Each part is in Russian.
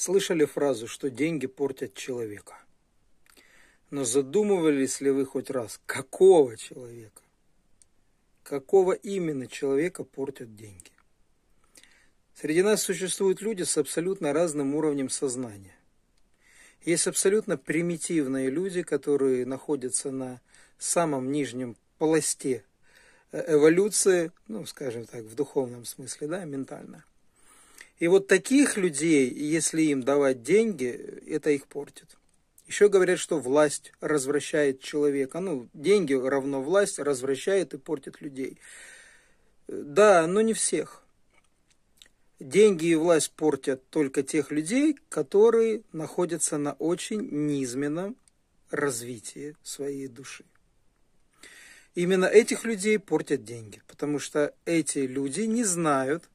Слышали фразу, что деньги портят человека? Но задумывались ли вы хоть раз, какого человека? Какого именно человека портят деньги? Среди нас существуют люди с абсолютно разным уровнем сознания. Есть абсолютно примитивные люди, которые находятся на самом нижнем пласте э, эволюции, ну, скажем так, в духовном смысле, да, ментально – и вот таких людей, если им давать деньги, это их портит. Еще говорят, что власть развращает человека. Ну, деньги равно власть развращает и портит людей. Да, но не всех. Деньги и власть портят только тех людей, которые находятся на очень низменном развитии своей души. Именно этих людей портят деньги, потому что эти люди не знают,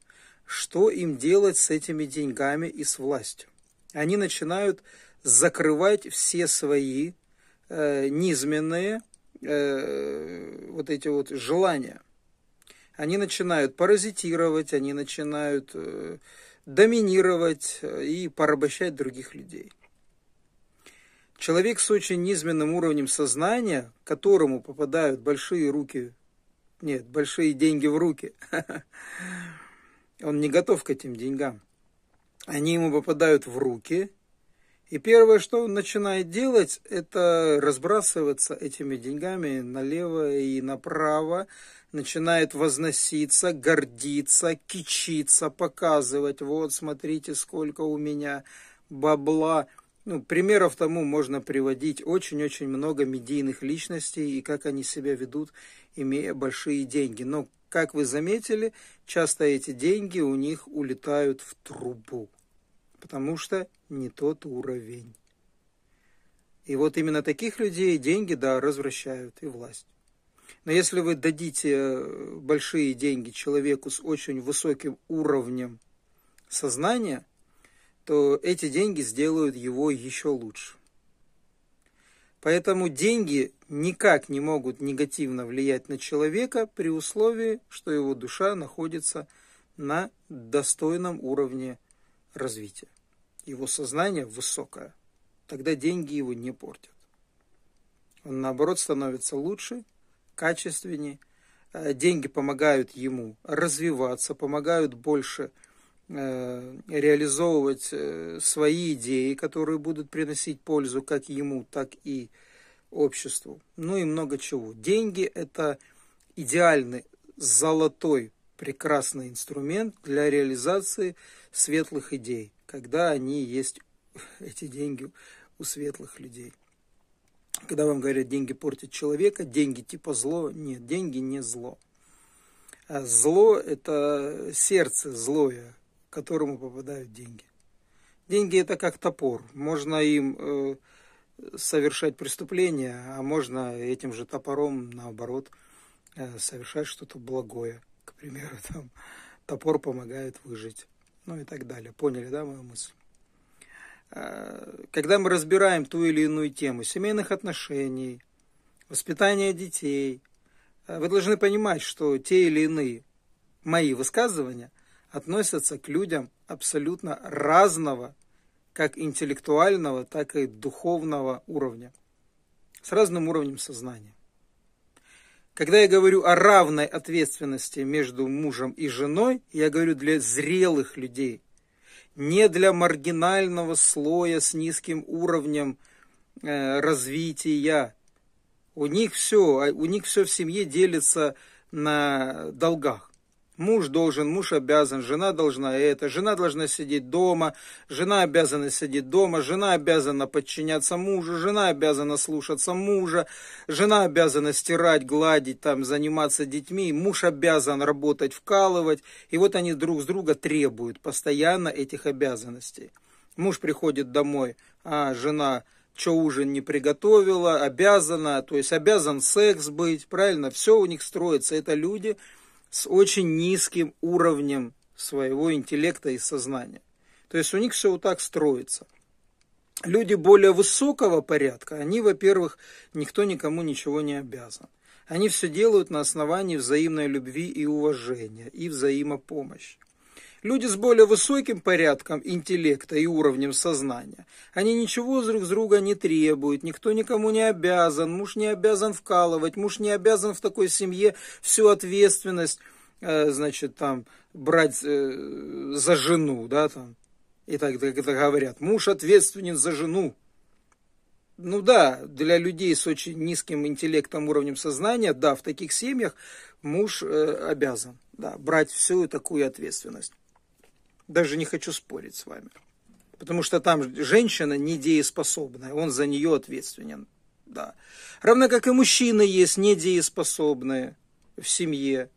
что им делать с этими деньгами и с властью. Они начинают закрывать все свои э, низменные э, вот эти вот желания. Они начинают паразитировать, они начинают э, доминировать э, и порабощать других людей. Человек с очень низменным уровнем сознания, которому попадают большие руки, нет, большие деньги в руки, Он не готов к этим деньгам. Они ему попадают в руки. И первое, что он начинает делать, это разбрасываться этими деньгами налево и направо, начинает возноситься, гордиться, кичиться, показывать, вот смотрите, сколько у меня бабла. Ну, примеров тому можно приводить очень-очень много медийных личностей и как они себя ведут, имея большие деньги. Но как вы заметили, часто эти деньги у них улетают в трубу, потому что не тот уровень. И вот именно таких людей деньги, да, развращают и власть. Но если вы дадите э, большие деньги человеку с очень высоким уровнем сознания, то эти деньги сделают его еще лучше. Поэтому деньги никак не могут негативно влиять на человека при условии, что его душа находится на достойном уровне развития. Его сознание высокое. Тогда деньги его не портят. Он, наоборот, становится лучше, качественнее. Э, деньги помогают ему развиваться, помогают больше э, реализовывать э, свои идеи, которые будут приносить пользу как ему, так и человеку обществу, ну и много чего. Деньги – это идеальный, золотой, прекрасный инструмент для реализации светлых идей, когда они есть, эти деньги, у светлых людей. Когда вам говорят, деньги портят человека, деньги типа зло, нет, деньги не зло. А зло – это сердце злое, которому попадают деньги. Деньги – это как топор, можно им э, совершать преступления, а можно этим же топором, наоборот, э, совершать что-то благое. К примеру, там, топор помогает выжить, ну и так далее. Поняли, да, мою мысль? Э, когда мы разбираем ту или иную тему семейных отношений, воспитания детей, э, вы должны понимать, что те или иные мои высказывания относятся к людям абсолютно разного как интеллектуального, так и духовного уровня, с разным уровнем сознания. Когда я говорю о равной ответственности между мужем и женой, я говорю для зрелых людей, не для маргинального слоя с низким уровнем э, развития. У них все, а у них все в семье делится на долгах. Муж должен, муж обязан, жена должна это, жена должна сидеть дома, жена обязана сидеть дома, жена обязана подчиняться мужу, жена обязана слушаться мужа, жена обязана стирать, гладить, там, заниматься детьми, муж обязан работать, вкалывать. И вот они друг с друга требуют постоянно этих обязанностей. Муж приходит домой, а жена что ужин не приготовила, обязана, то есть обязан секс быть, правильно, все у них строится, это люди – с очень низким уровнем своего интеллекта и сознания. То есть у них все вот так строится. Люди более высокого порядка, они, во-первых, никто никому ничего не обязан. Они все делают на основании взаимной любви и уважения, и взаимопомощи. Люди с более высоким порядком интеллекта и уровнем сознания, они ничего друг с друга не требуют, никто никому не обязан, муж не обязан вкалывать, муж не обязан в такой семье всю ответственность, э, значит, там, брать э, за жену, да, там, и так это говорят, муж ответственен за жену. Ну да, для людей с очень низким интеллектом, уровнем сознания, да, в таких семьях муж э, обязан да, брать всю такую ответственность. Даже не хочу спорить с вами. Потому что там женщина недееспособная, он за нее ответственен. Да. Равно как и мужчина есть недееспособные в семье.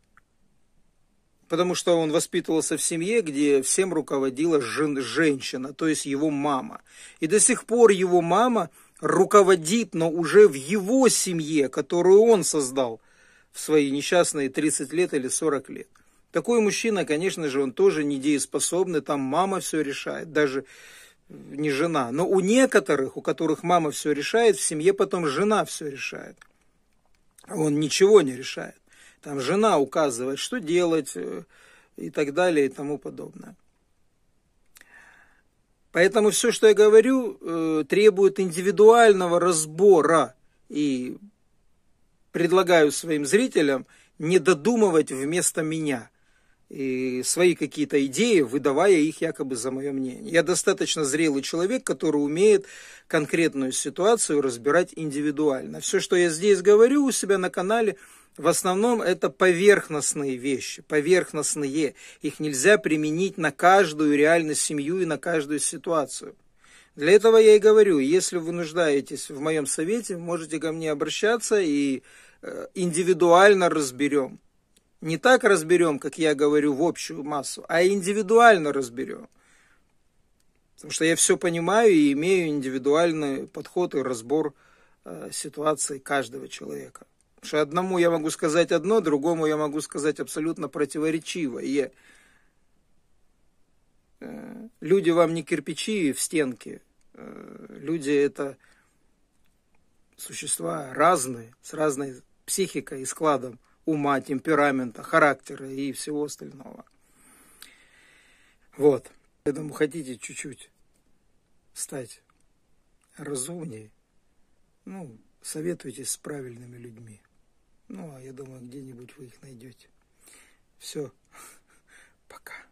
Потому что он воспитывался в семье, где всем руководила жен, женщина, то есть его мама. И до сих пор его мама руководит, но уже в его семье, которую он создал в свои несчастные 30 лет или 40 лет. Такой мужчина, конечно же, он тоже недееспособный, там мама все решает, даже э, не жена. Но у некоторых, у которых мама все решает, в семье потом жена все решает. А он ничего не решает. Там жена указывает, что делать э, и так далее и тому подобное. Поэтому все, что я говорю, э, требует индивидуального разбора. И предлагаю своим зрителям не додумывать вместо меня – и свои какие-то идеи, выдавая их якобы за мое мнение. Я достаточно зрелый человек, который умеет конкретную ситуацию разбирать индивидуально. Все, что я здесь говорю у себя на канале, в основном это поверхностные вещи, поверхностные. Их нельзя применить на каждую реальную семью и на каждую ситуацию. Для этого я и говорю, если вы нуждаетесь в моем совете, можете ко мне обращаться и э, индивидуально разберем. Не так разберем, как я говорю, в общую массу, а индивидуально разберем. Потому что я все понимаю и имею индивидуальный подход и разбор э, ситуации каждого человека. Потому что одному я могу сказать одно, другому я могу сказать абсолютно противоречиво. э, люди вам не кирпичи в стенке. Э, люди это существа разные, с разной психикой и складом ума, темперамента, характера и всего остального. Вот. Поэтому хотите чуть-чуть стать разумнее, ну, советуйтесь с правильными людьми. Ну, а я думаю, где-нибудь вы их найдете. Все. Пока.